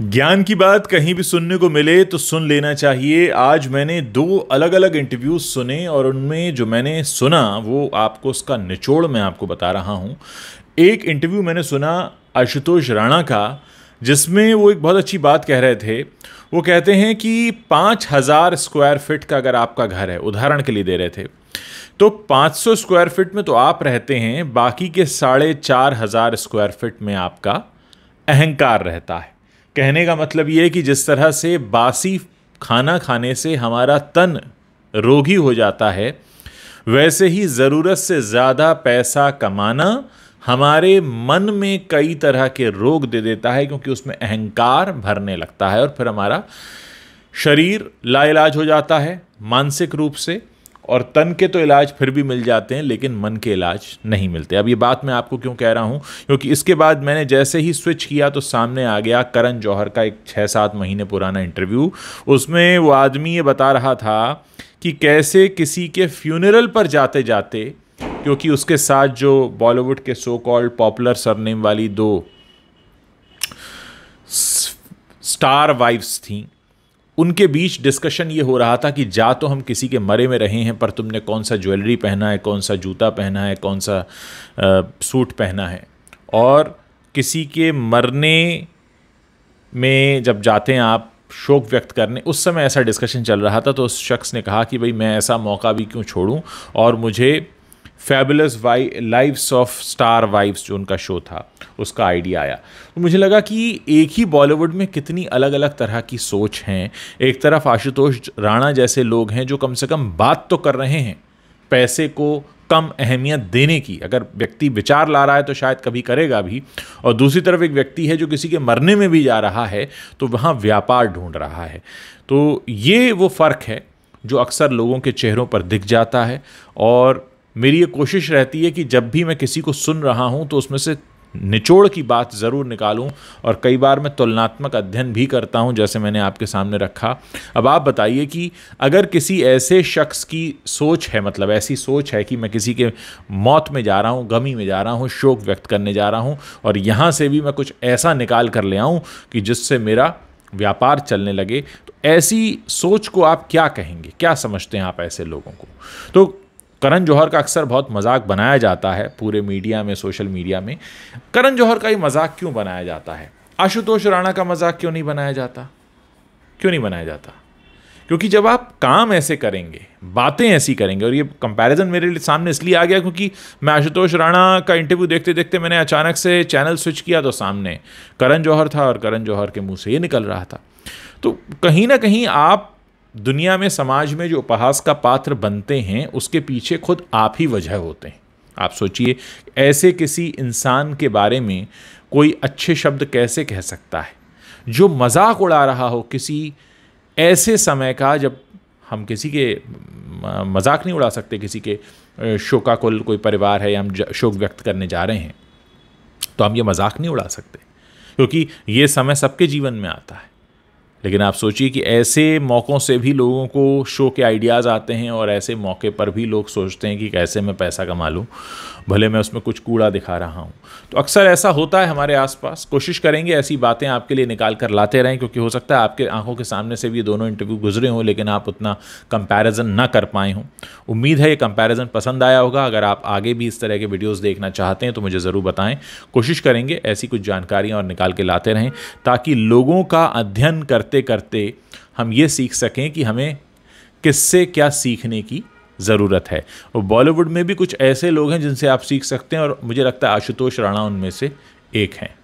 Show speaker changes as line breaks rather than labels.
ज्ञान की बात कहीं भी सुनने को मिले तो सुन लेना चाहिए आज मैंने दो अलग अलग इंटरव्यूज सुने और उनमें जो मैंने सुना वो आपको उसका निचोड़ मैं आपको बता रहा हूँ एक इंटरव्यू मैंने सुना आशुतोष राणा का जिसमें वो एक बहुत अच्छी बात कह रहे थे वो कहते हैं कि पाँच हज़ार स्क्वायर फिट का अगर आपका घर है उदाहरण के लिए दे रहे थे तो 500 स्क्वायर फिट में तो आप रहते हैं बाकी के साढ़े चार हज़ार स्क्वायर फिट में आपका अहंकार रहता है कहने का मतलब ये है कि जिस तरह से बासी खाना खाने से हमारा तन रोगी हो जाता है वैसे ही ज़रूरत से ज़्यादा पैसा कमाना हमारे मन में कई तरह के रोग दे देता है क्योंकि उसमें अहंकार भरने लगता है और फिर हमारा शरीर लाइलाज हो जाता है मानसिक रूप से और तन के तो इलाज फिर भी मिल जाते हैं लेकिन मन के इलाज नहीं मिलते अब ये बात मैं आपको क्यों कह रहा हूँ क्योंकि इसके बाद मैंने जैसे ही स्विच किया तो सामने आ गया करण जौहर का एक छः सात महीने पुराना इंटरव्यू उसमें वो आदमी ये बता रहा था कि कैसे किसी के फ्यूनरल पर जाते जाते क्योंकि उसके साथ जो बॉलीवुड के सो कॉल्ड पॉपुलर सरनेम वाली दो स्टार वाइफ्स थीं उनके बीच डिस्कशन ये हो रहा था कि जा तो हम किसी के मरे में रहे हैं पर तुमने कौन सा ज्वेलरी पहना है कौन सा जूता पहना है कौन सा सूट पहना है और किसी के मरने में जब जाते हैं आप शोक व्यक्त करने उस समय ऐसा डिस्कशन चल रहा था तो उस शख्स ने कहा कि भाई मैं ऐसा मौका भी क्यों छोड़ूं और मुझे फैबुलस वाई लाइव्स ऑफ स्टार वाइव्स जो उनका शो था उसका आइडिया आया तो मुझे लगा कि एक ही बॉलीवुड में कितनी अलग अलग तरह की सोच हैं एक तरफ आशुतोष राणा जैसे लोग हैं जो कम से कम बात तो कर रहे हैं पैसे को कम अहमियत देने की अगर व्यक्ति विचार ला रहा है तो शायद कभी करेगा भी और दूसरी तरफ एक व्यक्ति है जो किसी के मरने में भी जा रहा है तो वहाँ व्यापार ढूंढ रहा है तो ये वो फ़र्क है जो अक्सर लोगों के चेहरों पर दिख जाता है और मेरी ये कोशिश रहती है कि जब भी मैं किसी को सुन रहा हूँ तो उसमें से निचोड़ की बात ज़रूर निकालूं और कई बार मैं तुलनात्मक अध्ययन भी करता हूं जैसे मैंने आपके सामने रखा अब आप बताइए कि अगर किसी ऐसे शख्स की सोच है मतलब ऐसी सोच है कि मैं किसी के मौत में जा रहा हूं गमी में जा रहा हूं शोक व्यक्त करने जा रहा हूं और यहां से भी मैं कुछ ऐसा निकाल कर ले आऊँ कि जिससे मेरा व्यापार चलने लगे तो ऐसी सोच को आप क्या कहेंगे क्या समझते हैं आप ऐसे लोगों को तो करण जौहर का अक्सर बहुत मजाक बनाया जाता है पूरे मीडिया में सोशल मीडिया में करण जौहर का ये मजाक क्यों बनाया जाता है आशुतोष राणा का मजाक क्यों नहीं बनाया जाता क्यों नहीं बनाया जाता क्योंकि जब आप काम ऐसे करेंगे बातें ऐसी करेंगे और ये कंपैरिजन मेरे लिए सामने इसलिए आ गया क्योंकि मैं आशुतोष राणा का इंटरव्यू देखते देखते मैंने अचानक से चैनल स्विच किया तो सामने करण जौहर था और करण जौहर के मुंह से ये निकल रहा था तो कहीं ना कहीं आप दुनिया में समाज में जो उपहास का पात्र बनते हैं उसके पीछे खुद आप ही वजह होते हैं आप सोचिए ऐसे किसी इंसान के बारे में कोई अच्छे शब्द कैसे कह सकता है जो मजाक उड़ा रहा हो किसी ऐसे समय का जब हम किसी के मजाक नहीं उड़ा सकते किसी के शोकाकुल कोई परिवार है या हम शोक व्यक्त करने जा रहे हैं तो हम ये मजाक नहीं उड़ा सकते क्योंकि ये समय सबके जीवन में आता है लेकिन आप सोचिए कि ऐसे मौक़ों से भी लोगों को शो के आइडियाज़ आते हैं और ऐसे मौके पर भी लोग सोचते हैं कि कैसे मैं पैसा कमा लूँ भले मैं उसमें कुछ कूड़ा दिखा रहा हूँ तो अक्सर ऐसा होता है हमारे आसपास कोशिश करेंगे ऐसी बातें आपके लिए निकाल कर लाते रहें क्योंकि हो सकता है आपके आंखों के सामने से भी ये दोनों इंटरव्यू गुजरे हों लेकिन आप उतना कंपैरिजन ना कर पाए हों उम्मीद है ये कंपैरिजन पसंद आया होगा अगर आप आगे भी इस तरह के वीडियोस देखना चाहते हैं तो मुझे ज़रूर बताएं कोशिश करेंगे ऐसी कुछ जानकारियाँ और निकाल के लाते रहें ताकि लोगों का अध्ययन करते करते करते हम ये सीख सकें कि हमें किससे क्या सीखने की ज़रूरत है और बॉलीवुड में भी कुछ ऐसे लोग हैं जिनसे आप सीख सकते हैं और मुझे लगता है आशुतोष राणा उनमें से एक हैं